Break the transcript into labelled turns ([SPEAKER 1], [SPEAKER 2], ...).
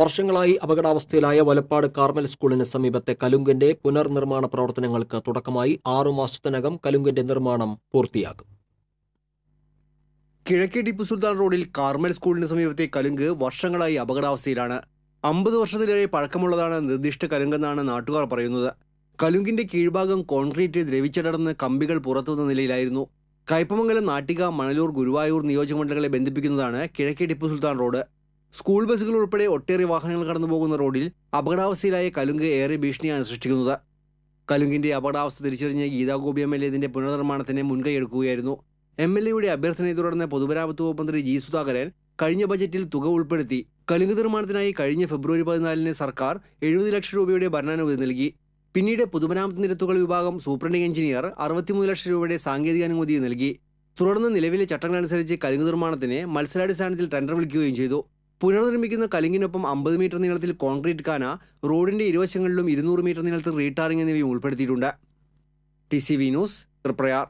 [SPEAKER 1] വർഷങ്ങളായി അപകടാവസ്ഥയിലായ വലപ്പാട് കാർമൽ സ്കൂളിന് സമീപത്തെ കലുങ്കിന്റെ പുനർനിർമ്മാണ പ്രവർത്തനങ്ങൾക്ക് തുടക്കമായി ആറുമാസത്തിനകം കലുങ്കിന്റെ നിർമ്മാണം പൂർത്തിയാകും
[SPEAKER 2] കിഴക്കേ ടിപ്പു സുൽത്താൻ റോഡിൽ കാർമൽ സ്കൂളിന് സമീപത്തെ കലുങ്ക് വർഷങ്ങളായി അപകടാവസ്ഥയിലാണ് അമ്പത് വർഷത്തിലേറെ പഴക്കമുള്ളതാണ് നിർദ്ദിഷ്ട കലുങ്കെന്നാണ് നാട്ടുകാർ പറയുന്നത് കലുങ്കിന്റെ കീഴ്ഭാഗം കോൺക്രീറ്റ് ദ്രവിച്ചടർന്ന് കമ്പികൾ പുറത്തുവന്ന നിലയിലായിരുന്നു കയ്പമംഗലം നാട്ടിക മണലൂർ ഗുരുവായൂർ നിയോജകമണ്ഡലങ്ങളെ ബന്ധിപ്പിക്കുന്നതാണ് കിഴക്കേ ടിപ്പു സുൽത്താൻ റോഡ് സ്കൂൾ ബസ്സുകൾ ഉൾപ്പെടെ ഒട്ടേറെ വാഹനങ്ങൾ കടന്നു പോകുന്ന റോഡിൽ അപകടാവസ്ഥയിലായ കലുങ്ക് ഏറെ ഭീഷണിയാണ് സൃഷ്ടിക്കുന്നത് കലുങ്കിന്റെ അപകടാവസ്ഥ തിരിച്ചറിഞ്ഞ ഗോപി എം എൽ എ ഇതിന്റെ പുനർനിർമ്മാണത്തിന് മുൻകൈയെടുക്കുകയായിരുന്നു എം എൽ എയുടെ അഭ്യർത്ഥനയെ തുടർന്ന് പൊതുമരാമത്ത് വകുപ്പ് മന്ത്രി ജി സുധാകരൻ കഴിഞ്ഞ ബജറ്റിൽ തുക ഉൾപ്പെടുത്തി കലുങ്ക് നിർമ്മാണത്തിനായി കഴിഞ്ഞ ഫെബ്രുവരി പതിനാലിന് സർക്കാർ എഴുപത് ലക്ഷം രൂപയുടെ ഭരണാനുമതി നൽകി പിന്നീട് പൊതുമരാമത്ത് നിരത്തുകൾ വിഭാഗം സൂപ്രണ്ടിംഗ് എഞ്ചിനീയർ അറുപത്തിമൂന്ന് ലക്ഷം രൂപയുടെ സാങ്കേതിക അനുമതി നൽകി തുടർന്ന് നിലവിലെ ചട്ടങ്ങളനുസരിച്ച് കലുങ്ക് നിർമ്മാണത്തിന് മത്സരാടിസ്ഥാനത്തിൽ ടെൻഡർ വിളിക്കുകയും ചെയ്തു പുനർനിർമ്മിക്കുന്ന കലിങ്ങിനൊപ്പം അമ്പത് മീറ്റർ നീളത്തിൽ കോൺക്രീറ്റ് കാന റോഡിന്റെ ഇരുവശങ്ങളിലും ഇരുന്നൂറ് മീറ്റർ നീളത്തിൽ റീടാറിംഗ് എന്നിവയും ഉൾപ്പെടുത്തിയിട്ടുണ്ട് T C V news Triprayar